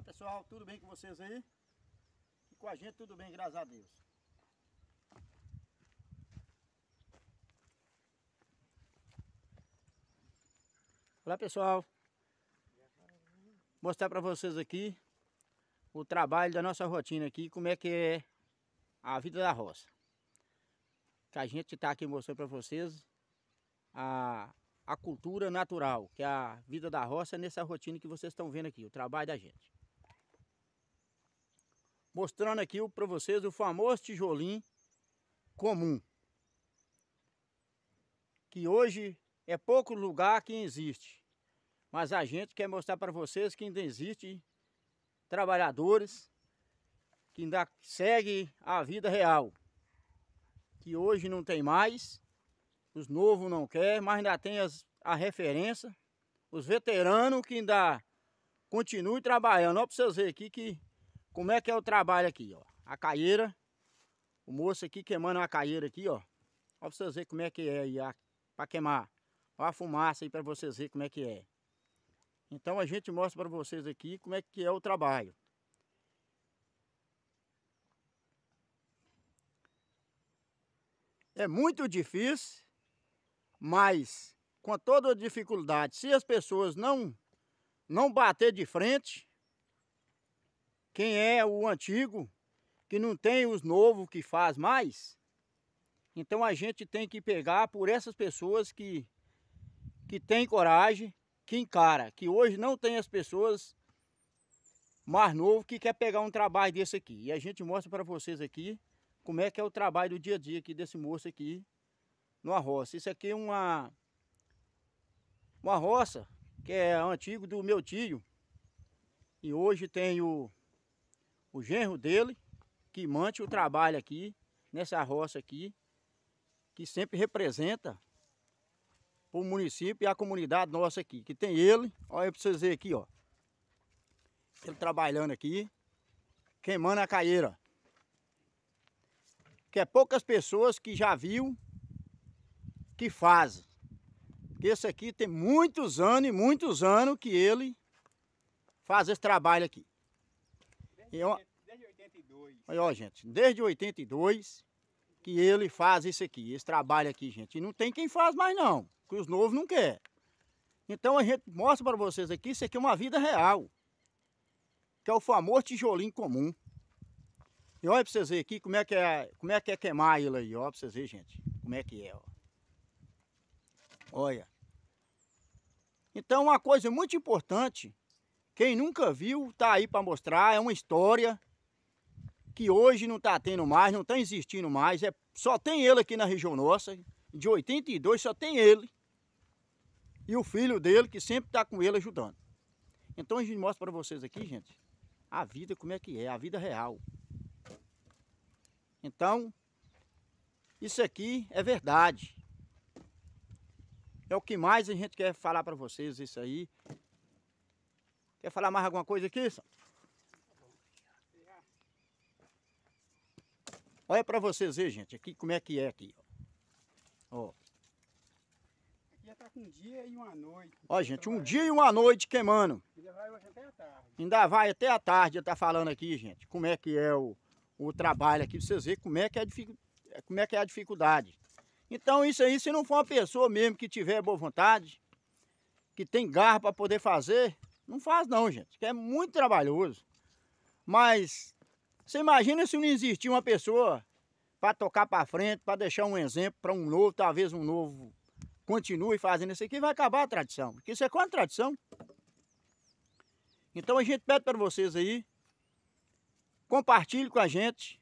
Olá pessoal, tudo bem com vocês aí? E com a gente tudo bem, graças a Deus. Olá pessoal, mostrar para vocês aqui o trabalho da nossa rotina aqui, como é que é a vida da roça. Que a gente está aqui mostrando para vocês a, a cultura natural, que é a vida da roça é nessa rotina que vocês estão vendo aqui, o trabalho da gente mostrando aqui para vocês o famoso tijolinho comum. Que hoje é pouco lugar que existe. Mas a gente quer mostrar para vocês que ainda existe trabalhadores que ainda segue a vida real. Que hoje não tem mais, os novos não quer, mas ainda tem as, a referência. Os veteranos que ainda continuam trabalhando. Olha para vocês verem aqui que como é que é o trabalho aqui, ó. A caieira. O moço aqui queimando a caieira aqui, ó. Ó pra vocês verem como é que é aí, a, pra queimar. Ó a fumaça aí pra vocês verem como é que é. Então a gente mostra pra vocês aqui como é que é o trabalho. É muito difícil, mas com toda dificuldade, se as pessoas não, não bater de frente, quem é o antigo, que não tem os novos que faz mais. Então a gente tem que pegar por essas pessoas que, que tem coragem, que encara, que hoje não tem as pessoas mais novo que quer pegar um trabalho desse aqui. E a gente mostra para vocês aqui como é que é o trabalho do dia a dia aqui desse moço aqui numa roça. Isso aqui é uma, uma roça que é antigo do meu tio. E hoje tem o o genro dele, que mante o trabalho aqui, nessa roça aqui, que sempre representa o município e a comunidade nossa aqui, que tem ele, olha para vocês verem aqui, ó. Ele trabalhando aqui, queimando a caieira. Que é poucas pessoas que já viu que faz. Porque esse aqui tem muitos anos e muitos anos que ele faz esse trabalho aqui. Desde, 82. Olha, gente, desde 82 que ele faz isso aqui, esse trabalho aqui, gente. E não tem quem faz mais não, que os novos não querem. Então a gente mostra para vocês aqui, isso aqui é uma vida real. Que é o famoso tijolinho comum. E olha para vocês verem aqui como é, que é, como é que é queimar ele aí, ó, para vocês verem, gente. Como é que é, ó. Olha. Então uma coisa muito importante quem nunca viu, tá aí para mostrar, é uma história que hoje não tá tendo mais, não tá existindo mais, é, só tem ele aqui na região nossa, de 82 só tem ele. E o filho dele que sempre tá com ele ajudando. Então a gente mostra para vocês aqui, gente, a vida como é que é, a vida real. Então, isso aqui é verdade. É o que mais a gente quer falar para vocês, isso aí Quer falar mais alguma coisa aqui, Olha para vocês verem, gente, aqui como é que é aqui. Ó. ó. Aqui já tá com um dia e uma noite. Ó, gente, um dia e uma noite queimando. Ainda vai até a tarde. Ainda vai até a tarde, já tá falando aqui, gente, como é que é o, o trabalho aqui, pra vocês verem como é, que é a como é que é a dificuldade. Então isso aí, se não for uma pessoa mesmo que tiver boa vontade, que tem garra para poder fazer, não faz não, gente, que é muito trabalhoso. Mas você imagina se não existir uma pessoa para tocar para frente, para deixar um exemplo para um novo, talvez um novo continue fazendo isso aqui, vai acabar a tradição. Porque isso é contra a tradição. Então a gente pede para vocês aí, compartilhe com a gente,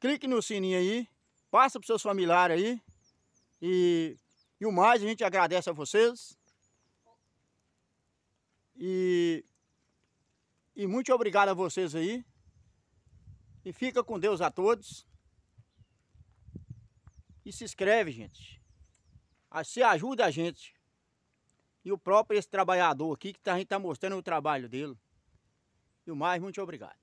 clique no sininho aí, passa para os seus familiares aí. E, e o mais, a gente agradece a vocês. E, e muito obrigado a vocês aí. E fica com Deus a todos. E se inscreve, gente. Ah, se ajuda a gente. E o próprio esse trabalhador aqui, que tá, a gente está mostrando o trabalho dele. E o mais, muito obrigado.